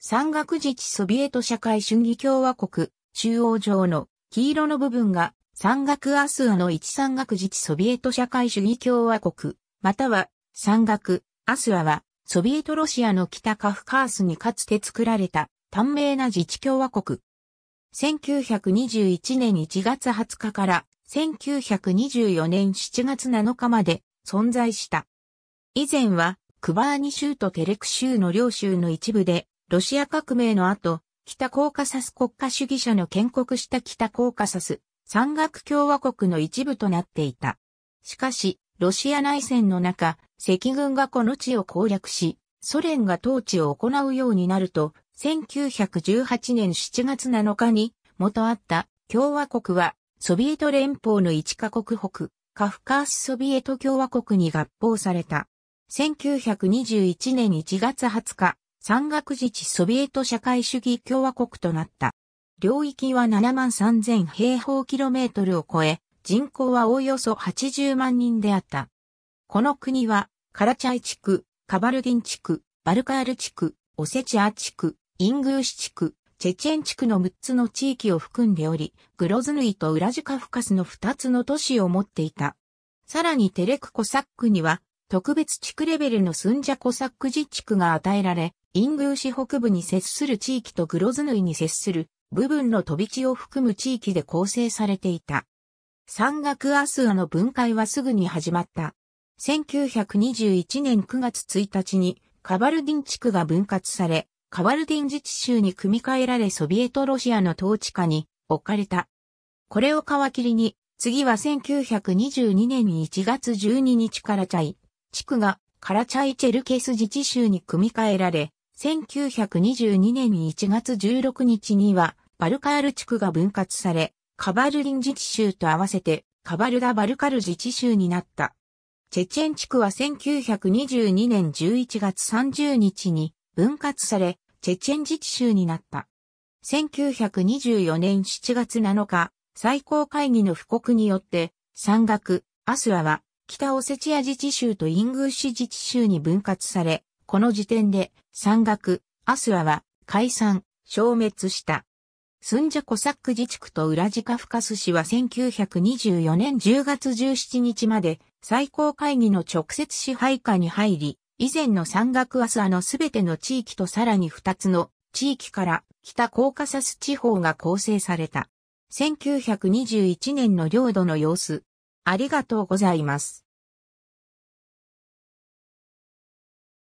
山岳自治ソビエト社会主義共和国、中央上の黄色の部分が山岳アスアの一山岳自治ソビエト社会主義共和国、または山岳アスアはソビエトロシアの北カフカースにかつて作られた短命な自治共和国。1921年1月20日から1924年7月7日まで存在した。以前はクバーニ州とテレク州の両州の一部でロシア革命の後、北コーカサス国家主義者の建国した北コーカサス、山岳共和国の一部となっていた。しかし、ロシア内戦の中、赤軍がこの地を攻略し、ソ連が統治を行うようになると、1918年7月7日に、元あった共和国は、ソビエト連邦の一カ国北、カフカースソビエト共和国に合法された。1921年1月20日、山岳自治ソビエト社会主義共和国となった。領域は7万3000平方キロメートルを超え、人口はおおよそ80万人であった。この国は、カラチャイ地区、カバルディン地区、バルカール地区、オセチア地区、イングーシ地区、チェチェン地区の6つの地域を含んでおり、グロズヌイとウラジカフカスの2つの都市を持っていた。さらにテレクコサックには、特別地区レベルのスンジャコサック自治区が与えられ、イングーシ北部に接する地域とグロズヌイに接する部分の飛び地を含む地域で構成されていた。山岳アスアの分解はすぐに始まった。1921年9月1日にカバルディン地区が分割され、カバルディン自治州に組み替えられソビエトロシアの統治下に置かれた。これを皮切りに、次は1922年1月12日からチャイ、地区がカラチャイチェルケス自治州に組み替えられ、1922年1月16日には、バルカール地区が分割され、カバルリン自治州と合わせて、カバルダ・バルカル自治州になった。チェチェン地区は1922年11月30日に分割され、チェチェン自治州になった。1924年7月7日、最高会議の布告によって、山岳、アスラは、北オセチア自治州とイングーシ自治州に分割され、この時点で、山岳、アスラは解散、消滅した。スンジャコサック自治区とウラジカフカス市は1924年10月17日まで最高会議の直接支配下に入り、以前の山岳アスアのすべての地域とさらに2つの地域から北コーカサス地方が構成された。1921年の領土の様子。ありがとうございます。